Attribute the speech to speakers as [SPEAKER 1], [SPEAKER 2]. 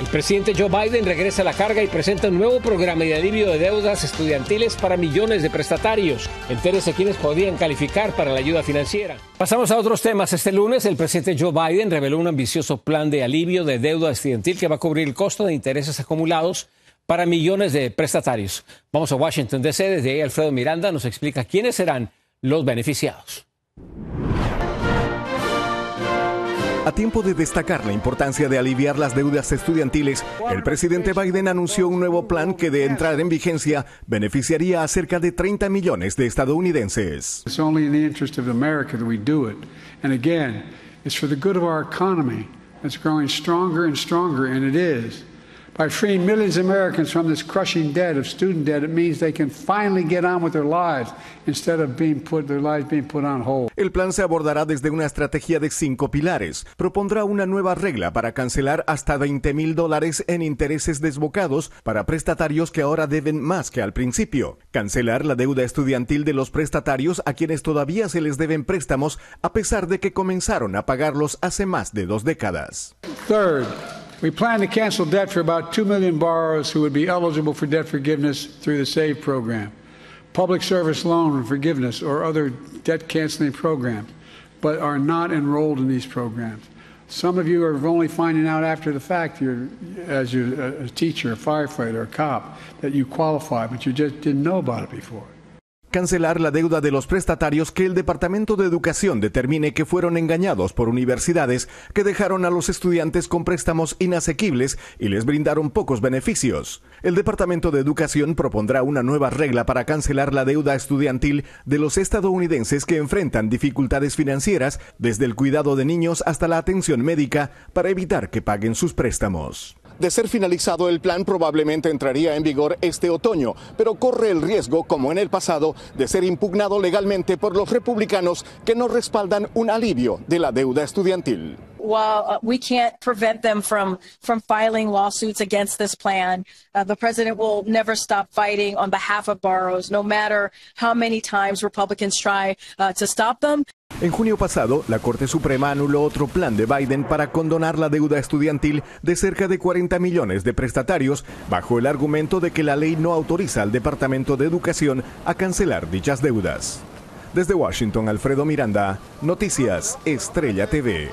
[SPEAKER 1] El presidente Joe Biden regresa a la carga y presenta un nuevo programa de alivio de deudas estudiantiles para millones de prestatarios. Entérese quiénes podrían calificar para la ayuda financiera. Pasamos a otros temas. Este lunes, el presidente Joe Biden reveló un ambicioso plan de alivio de deuda estudiantil que va a cubrir el costo de intereses acumulados para millones de prestatarios. Vamos a Washington, D.C. Desde ahí, Alfredo Miranda nos explica quiénes serán los beneficiados.
[SPEAKER 2] A tiempo de destacar la importancia de aliviar las deudas estudiantiles, el presidente Biden anunció un nuevo plan que de entrar en vigencia
[SPEAKER 3] beneficiaría a cerca de 30 millones de estadounidenses.
[SPEAKER 4] El plan
[SPEAKER 3] se abordará desde una estrategia de cinco pilares. Propondrá una nueva regla para cancelar
[SPEAKER 2] hasta 20 mil dólares en intereses desbocados para prestatarios que ahora deben más que al principio. Cancelar la deuda estudiantil de los prestatarios a quienes todavía se les deben
[SPEAKER 3] préstamos a pesar de que comenzaron a pagarlos hace más de dos décadas. We plan to cancel debt for about 2 million borrowers who would be eligible for debt forgiveness through the
[SPEAKER 4] SAVE program, public service loan forgiveness, or other debt canceling programs, but are not enrolled in these programs. Some of you are only finding out after
[SPEAKER 3] the fact, you're, as you're a teacher, a firefighter, a cop, that you qualify, but you just didn't know about it before. Cancelar la deuda de los prestatarios que el Departamento de
[SPEAKER 2] Educación determine que fueron engañados por universidades que dejaron a los estudiantes con préstamos inasequibles y les brindaron pocos beneficios. El Departamento de Educación propondrá una nueva regla para cancelar la deuda estudiantil de los estadounidenses que enfrentan dificultades financieras, desde el cuidado de niños hasta la atención médica, para evitar que paguen sus préstamos. De ser finalizado el plan probablemente entraría en vigor este otoño, pero corre el riesgo, como en el pasado, de ser impugnado legalmente por los republicanos que no respaldan un alivio de la deuda estudiantil we En junio pasado, la Corte Suprema anuló otro plan de Biden para condonar la deuda estudiantil de cerca de 40 millones de prestatarios, bajo el argumento de que la ley no autoriza al Departamento de Educación a cancelar dichas deudas. Desde Washington, Alfredo Miranda, Noticias Estrella TV.